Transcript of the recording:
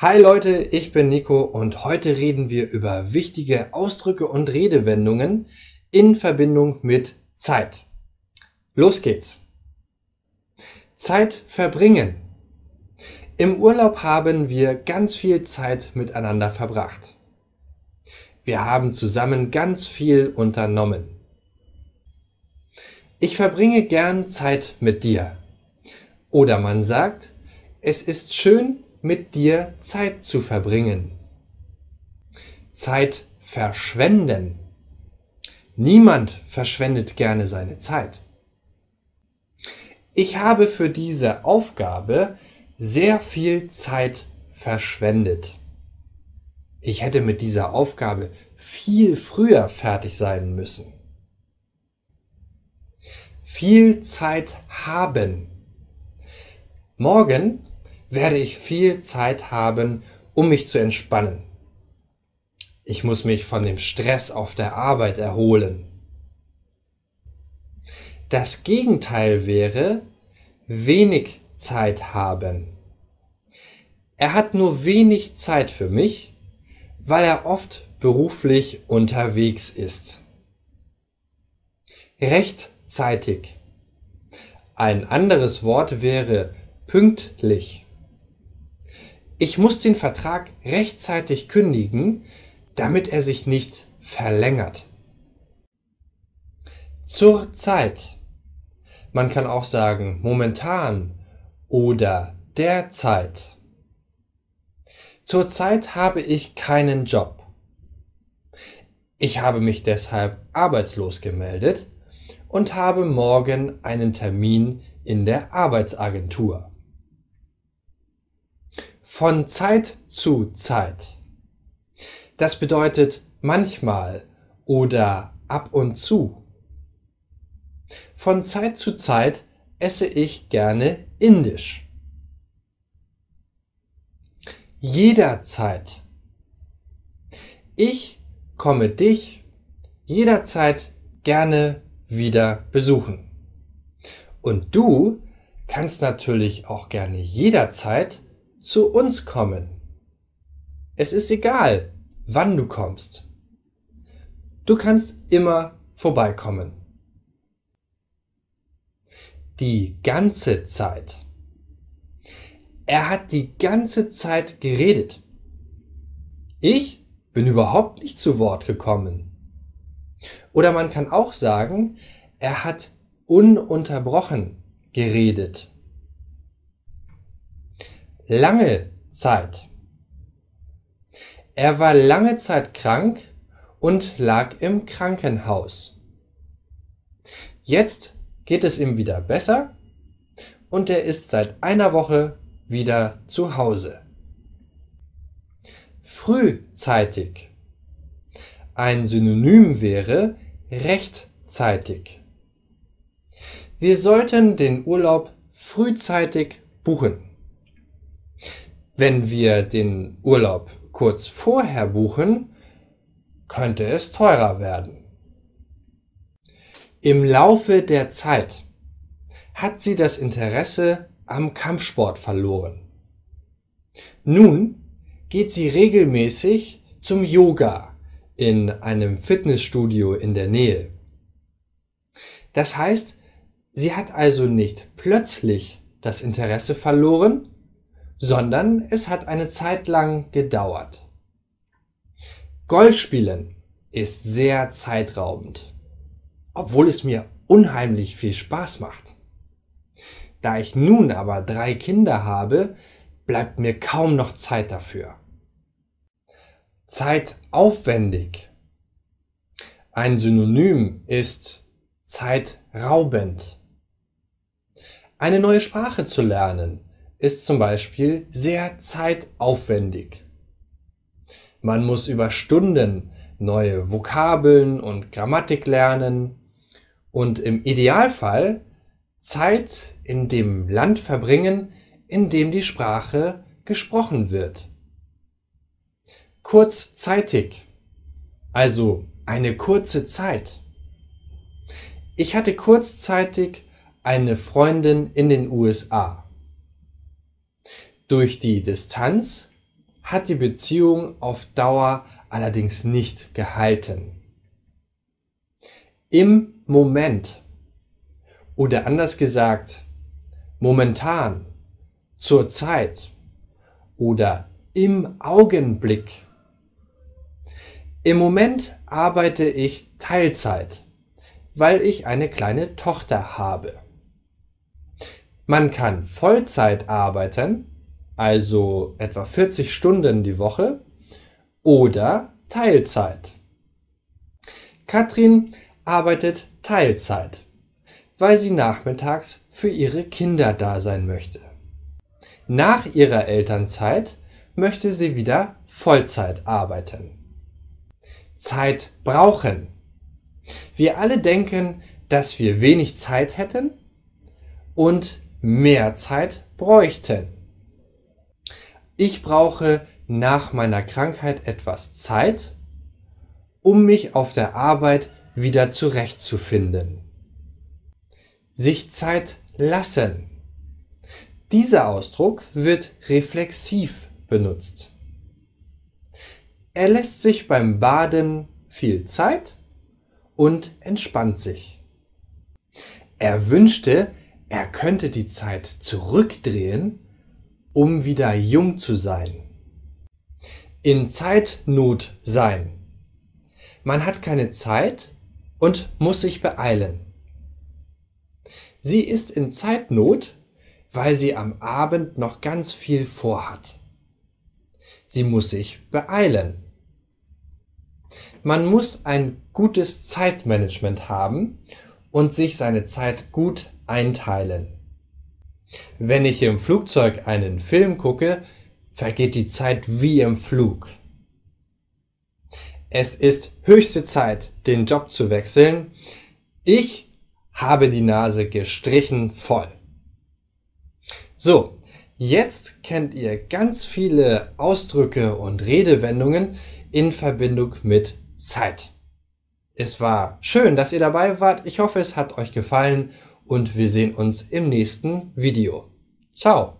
Hi Leute, ich bin Nico und heute reden wir über wichtige Ausdrücke und Redewendungen in Verbindung mit Zeit. Los geht's. Zeit verbringen. Im Urlaub haben wir ganz viel Zeit miteinander verbracht. Wir haben zusammen ganz viel unternommen. Ich verbringe gern Zeit mit dir. Oder man sagt, es ist schön, mit dir Zeit zu verbringen. Zeit verschwenden. Niemand verschwendet gerne seine Zeit. Ich habe für diese Aufgabe sehr viel Zeit verschwendet. Ich hätte mit dieser Aufgabe viel früher fertig sein müssen. Viel Zeit haben. Morgen werde ich viel Zeit haben, um mich zu entspannen. Ich muss mich von dem Stress auf der Arbeit erholen. Das Gegenteil wäre wenig Zeit haben. Er hat nur wenig Zeit für mich, weil er oft beruflich unterwegs ist. Rechtzeitig. Ein anderes Wort wäre pünktlich ich muss den Vertrag rechtzeitig kündigen, damit er sich nicht verlängert. Zur Zeit. Man kann auch sagen momentan oder derzeit. Zurzeit habe ich keinen Job. Ich habe mich deshalb arbeitslos gemeldet und habe morgen einen Termin in der Arbeitsagentur von Zeit zu Zeit. Das bedeutet manchmal oder ab und zu. Von Zeit zu Zeit esse ich gerne indisch. Jederzeit. Ich komme dich jederzeit gerne wieder besuchen. Und du kannst natürlich auch gerne jederzeit zu uns kommen. Es ist egal, wann du kommst. Du kannst immer vorbeikommen. Die ganze Zeit. Er hat die ganze Zeit geredet. Ich bin überhaupt nicht zu Wort gekommen. Oder man kann auch sagen, er hat ununterbrochen geredet lange Zeit. Er war lange Zeit krank und lag im Krankenhaus. Jetzt geht es ihm wieder besser und er ist seit einer Woche wieder zu Hause. Frühzeitig. Ein Synonym wäre rechtzeitig. Wir sollten den Urlaub frühzeitig buchen. Wenn wir den Urlaub kurz vorher buchen, könnte es teurer werden. Im Laufe der Zeit hat sie das Interesse am Kampfsport verloren. Nun geht sie regelmäßig zum Yoga in einem Fitnessstudio in der Nähe. Das heißt, sie hat also nicht plötzlich das Interesse verloren, sondern es hat eine Zeit lang gedauert. Golf spielen ist sehr zeitraubend, obwohl es mir unheimlich viel Spaß macht. Da ich nun aber drei Kinder habe, bleibt mir kaum noch Zeit dafür. Zeitaufwendig. Ein Synonym ist zeitraubend. Eine neue Sprache zu lernen ist zum Beispiel sehr zeitaufwendig. Man muss über Stunden neue Vokabeln und Grammatik lernen und im Idealfall Zeit in dem Land verbringen, in dem die Sprache gesprochen wird. Kurzzeitig, also eine kurze Zeit. Ich hatte kurzzeitig eine Freundin in den USA. Durch die Distanz hat die Beziehung auf Dauer allerdings nicht gehalten. Im Moment oder anders gesagt, momentan, zur Zeit oder im Augenblick. Im Moment arbeite ich Teilzeit, weil ich eine kleine Tochter habe. Man kann Vollzeit arbeiten, also etwa 40 Stunden die Woche, oder Teilzeit. Katrin arbeitet Teilzeit, weil sie nachmittags für ihre Kinder da sein möchte. Nach ihrer Elternzeit möchte sie wieder Vollzeit arbeiten. Zeit brauchen. Wir alle denken, dass wir wenig Zeit hätten und mehr Zeit bräuchten ich brauche nach meiner Krankheit etwas Zeit, um mich auf der Arbeit wieder zurechtzufinden. Sich Zeit lassen. Dieser Ausdruck wird reflexiv benutzt. Er lässt sich beim Baden viel Zeit und entspannt sich. Er wünschte, er könnte die Zeit zurückdrehen um wieder jung zu sein. In Zeitnot sein. Man hat keine Zeit und muss sich beeilen. Sie ist in Zeitnot, weil sie am Abend noch ganz viel vorhat. Sie muss sich beeilen. Man muss ein gutes Zeitmanagement haben und sich seine Zeit gut einteilen. Wenn ich im Flugzeug einen Film gucke, vergeht die Zeit wie im Flug. Es ist höchste Zeit, den Job zu wechseln. Ich habe die Nase gestrichen voll. So, jetzt kennt ihr ganz viele Ausdrücke und Redewendungen in Verbindung mit Zeit. Es war schön, dass ihr dabei wart. Ich hoffe, es hat euch gefallen und wir sehen uns im nächsten Video. Ciao!